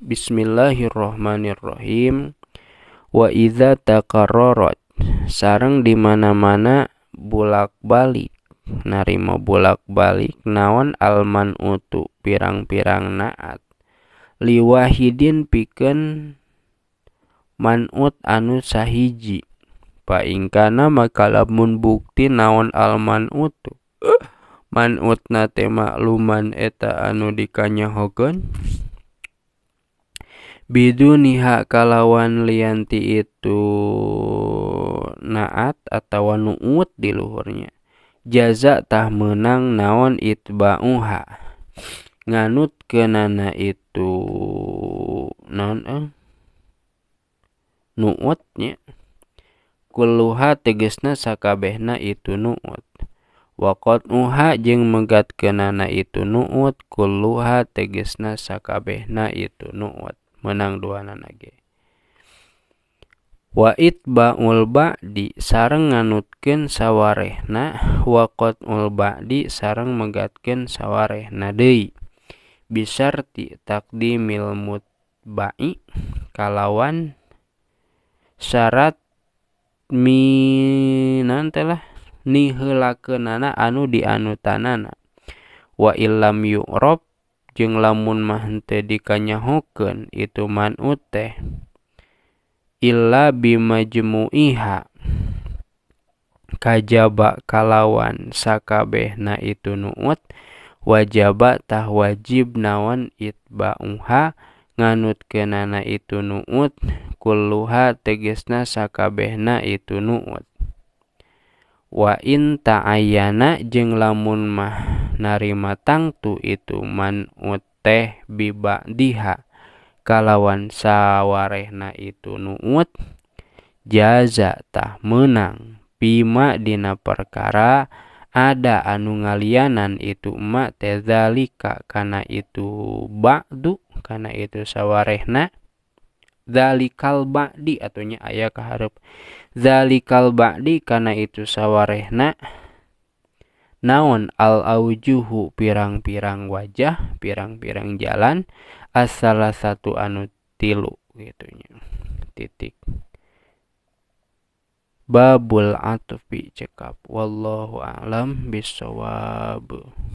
farewell Bismillahirromanirrohim wa taarroro sareng dimana-mana bulak balik narima bulak balik naon alman uttuk pirang-pirang naat Liwaiddin piken manut anu sahiji paingkana makalabun bukti naon alman uttuk eh, man ut na temamak luman eta anu dikannya hogon. Bidu biduniha kalawan lianti itu naat atau nuut di luhurnya jaza tah menang naon itba'uha nganut kenana itu naon eh? nuutnya kuluha tegesna sakabehna itu nuut Wakot uha jeng megat kenana itu nuut kuluha tegesna sakabehna itu nuut menang dua nanage. wa itba'ul ba'di sareng nganutkeun sawarehna wa qat'ul ba'di sareng megatkeun sawarehna deui bisarti takdimil mutba'i kalawan syarat minan telah nihelakeunana anu dianutanana wa illam yu'rab сидеть lamun mah te di kanya hoken itu man ute. Illa bi majmuiha Kajaba kalawan sakabeh na itu nuot, wajaba tah wajib nawan itbauha nganut ke naana itu nugut, kul luha teges na sakabeh na itu nuut. Wain ta ana j lamun mah. narima tangtu itu man teh biba diha kalawan sawarehna itu nuut jaza tah menang pima dina perkara ada anu ngalianan itu ma tezalika karena itu bakdu karena itu sawarehna zalikal ba'di atunya ayah keharap zalikal ba'di karena itu sawarehna naon al aujuhu pirang-pirang wajah pirang-pirang jalan asal satu anu tilu gitunya titik babul atufi cekap wallahu alam bisawab